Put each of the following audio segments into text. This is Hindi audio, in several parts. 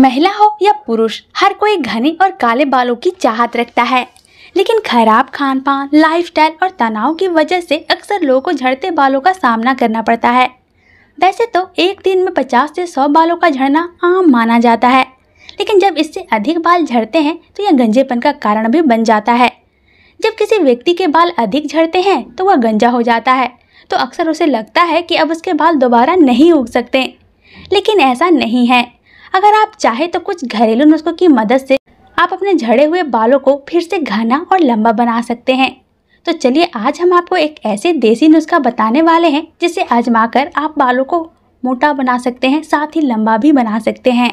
महिला हो या पुरुष हर कोई घने और काले बालों की चाहत रखता है लेकिन खराब खान पान लाइफ और तनाव की वजह से अक्सर लोगों को झड़ते बालों का सामना करना पड़ता है वैसे तो एक दिन में 50 से 100 बालों का झड़ना आम माना जाता है लेकिन जब इससे अधिक बाल झड़ते हैं तो यह गंजेपन का कारण भी बन जाता है जब किसी व्यक्ति के बाल अधिक झड़ते हैं तो वह गंजा हो जाता है तो अक्सर उसे लगता है कि अब उसके बाल दोबारा नहीं उग सकते लेकिन ऐसा नहीं है अगर आप चाहे तो कुछ घरेलू नुस्खों की मदद से आप अपने झड़े हुए बालों को फिर से घना और लंबा बना सकते हैं तो चलिए आज हम आपको एक ऐसे देसी नुस्खा बताने वाले हैं जिसे आजमा कर आप बालों को मोटा बना सकते हैं साथ ही लंबा भी बना सकते हैं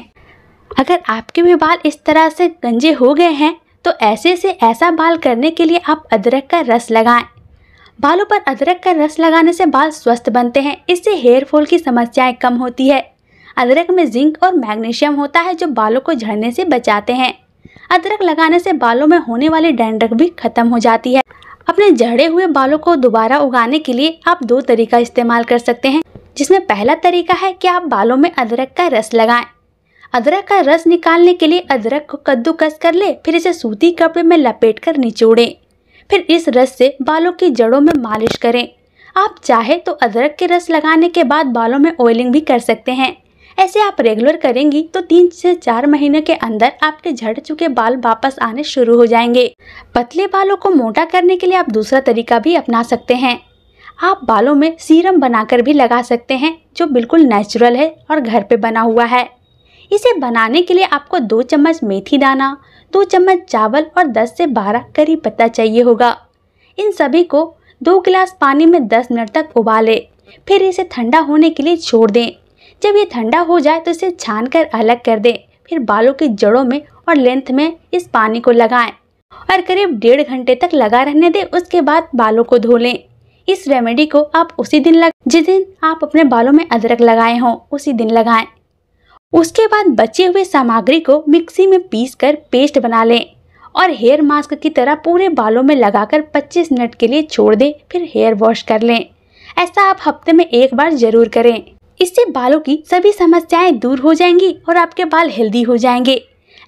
अगर आपके भी बाल इस तरह से गंजे हो गए हैं तो ऐसे से ऐसा बाल करने के लिए आप अदरक का रस लगाएं बालों पर अदरक का रस लगाने से बाल स्वस्थ बनते हैं इससे हेयर फॉल की समस्याएं कम होती है अदरक में जिंक और मैग्नीशियम होता है जो बालों को झड़ने से बचाते हैं अदरक लगाने से बालों में होने वाली डैंड्रफ भी खत्म हो जाती है अपने झड़े हुए बालों को दोबारा उगाने के लिए आप दो तरीका इस्तेमाल कर सकते हैं जिसमें पहला तरीका है कि आप बालों में अदरक का रस लगाएं। अदरक का रस निकालने के लिए अदरक को कद्दूकस कर ले फिर इसे सूती कपड़े में लपेट कर निचोड़ें फिर इस रस से बालों की जड़ों में मालिश करें आप चाहे तो अदरक के रस लगाने के बाद बालों में ऑयलिंग भी कर सकते हैं ऐसे आप रेगुलर करेंगी तो तीन से चार महीने के अंदर आपके झड़ चुके बाल वापस आने शुरू हो जाएंगे पतले बालों को मोटा करने के लिए आप दूसरा तरीका भी अपना सकते हैं आप बालों में सीरम बनाकर भी लगा सकते हैं जो बिल्कुल नेचुरल है और घर पे बना हुआ है इसे बनाने के लिए आपको दो चम्मच मेथी दाना दो चम्मच चावल और 10 से 12 करी पत्ता चाहिए होगा इन सभी को दो गिलास पानी में 10 मिनट तक उबालें फिर इसे ठंडा होने के लिए छोड़ दें जब ये ठंडा हो जाए तो इसे छान कर अलग कर दें फिर बालों की जड़ों में और लेंथ में इस पानी को लगाएं और करीब डेढ़ घंटे तक लगा रहने दें उसके बाद बालों को धो लें इस रेमेडी को आप उसी दिन लग जिस दिन आप अपने बालों में अदरक लगाए हों उसी दिन लगाएं उसके बाद बचे हुए सामग्री को मिक्सी में पीस कर पेस्ट बना लें और हेयर मास्क की तरह पूरे बालों में लगाकर 25 मिनट के लिए छोड़ दें फिर हेयर वॉश कर लें ऐसा आप हफ्ते में एक बार ज़रूर करें इससे बालों की सभी समस्याएं दूर हो जाएंगी और आपके बाल हेल्दी हो जाएंगे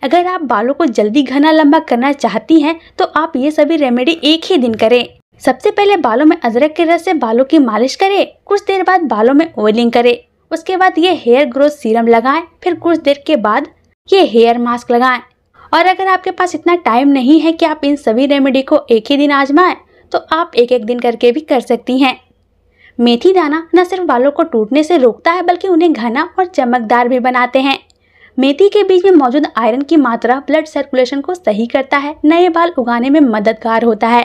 अगर आप बालों को जल्दी घना लंबा करना चाहती हैं तो आप ये सभी रेमेडी एक ही दिन करें सबसे पहले बालों में अदरक के रस से बालों की मालिश करें कुछ देर बाद बालों में ऑयलिंग करें उसके बाद ये हेयर ग्रोथ सीरम लगाएं फिर कुछ देर के बाद ये हेयर मास्क लगाएं और अगर आपके पास इतना टाइम नहीं है कि आप इन सभी रेमेडी को एक ही दिन आजमाएं तो आप एक एक दिन करके भी कर सकती हैं मेथी दाना न सिर्फ बालों को टूटने से रोकता है बल्कि उन्हें घना और चमकदार भी बनाते हैं मेथी के बीज में मौजूद आयरन की मात्रा ब्लड सर्कुलेशन को सही करता है नए बाल उगाने में मददगार होता है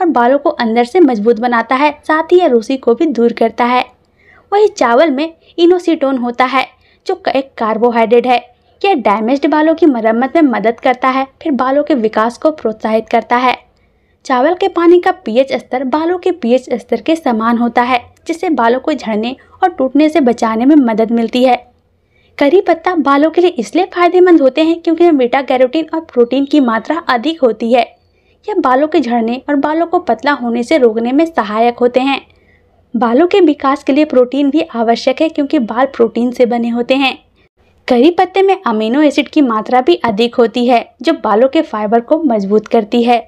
और बालों को अंदर से मजबूत बनाता है साथ ही यह रूसी को भी दूर करता है वही चावल में इनोसीटोन होता है जो एक कार्बोहाइड्रेट है यह डैमेज्ड बालों की मरम्मत में मदद करता है फिर बालों के विकास को प्रोत्साहित करता है चावल के पानी का पीएच स्तर बालों के पीएच स्तर के समान होता है जिससे बालों को झड़ने और टूटने से बचाने में मदद मिलती है करी पत्ता बालों के लिए इसलिए फायदेमंद होते हैं क्योंकि में बीटा कैरोटीन और प्रोटीन की मात्रा अधिक होती है यह बालों के झड़ने और बालों को पतला होने से रोकने में सहायक होते हैं बालों के विकास के लिए प्रोटीन भी आवश्यक है क्योंकि बाल प्रोटीन से बने होते हैं करी पत्ते में अमीनो एसिड की मात्रा भी अधिक होती है जो बालों के फाइबर को मजबूत करती है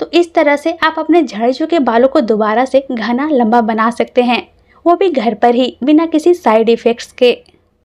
तो इस तरह से आप अपने झड़ के बालों को दोबारा से घना लंबा बना सकते हैं वो भी घर पर ही बिना किसी साइड इफ़ेक्ट्स के